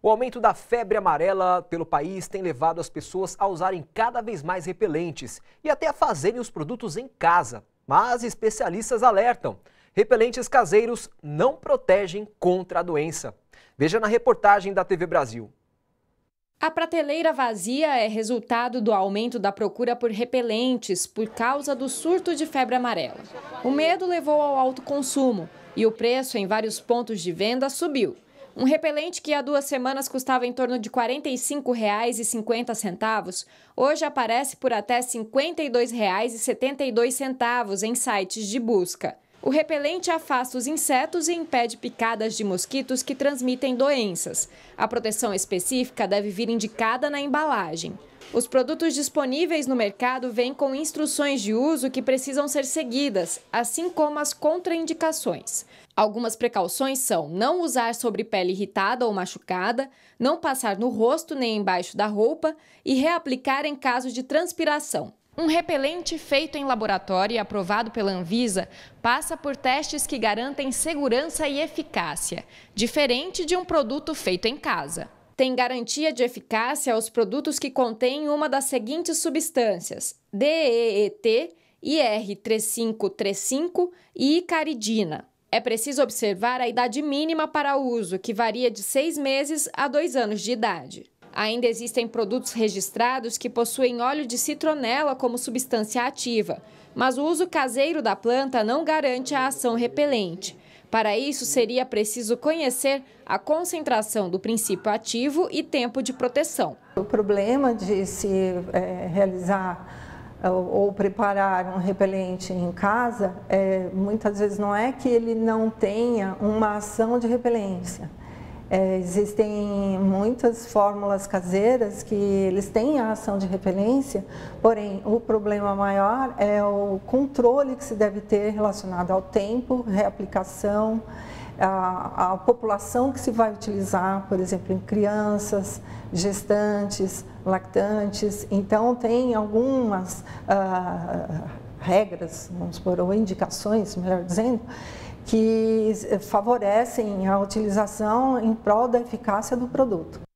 O aumento da febre amarela pelo país tem levado as pessoas a usarem cada vez mais repelentes e até a fazerem os produtos em casa. Mas especialistas alertam: repelentes caseiros não protegem contra a doença. Veja na reportagem da TV Brasil. A prateleira vazia é resultado do aumento da procura por repelentes por causa do surto de febre amarela. O medo levou ao alto consumo e o preço em vários pontos de venda subiu. Um repelente que há duas semanas custava em torno de R$ 45,50, hoje aparece por até R$ 52,72 em sites de busca. O repelente afasta os insetos e impede picadas de mosquitos que transmitem doenças. A proteção específica deve vir indicada na embalagem. Os produtos disponíveis no mercado vêm com instruções de uso que precisam ser seguidas, assim como as contraindicações. Algumas precauções são não usar sobre pele irritada ou machucada, não passar no rosto nem embaixo da roupa e reaplicar em caso de transpiração. Um repelente feito em laboratório e aprovado pela Anvisa passa por testes que garantem segurança e eficácia, diferente de um produto feito em casa. Tem garantia de eficácia aos produtos que contêm uma das seguintes substâncias: DEET, IR3535 e icaridina. É preciso observar a idade mínima para uso, que varia de seis meses a dois anos de idade. Ainda existem produtos registrados que possuem óleo de citronela como substância ativa, mas o uso caseiro da planta não garante a ação repelente. Para isso, seria preciso conhecer a concentração do princípio ativo e tempo de proteção. O problema de se é, realizar é, ou preparar um repelente em casa, é, muitas vezes não é que ele não tenha uma ação de repelência. É, existem muitas fórmulas caseiras que eles têm a ação de repelência, porém o problema maior é o controle que se deve ter relacionado ao tempo, reaplicação, a, a população que se vai utilizar, por exemplo, em crianças, gestantes, lactantes. Então tem algumas ah, regras, vamos supor, ou indicações, melhor dizendo, que favorecem a utilização em prol da eficácia do produto.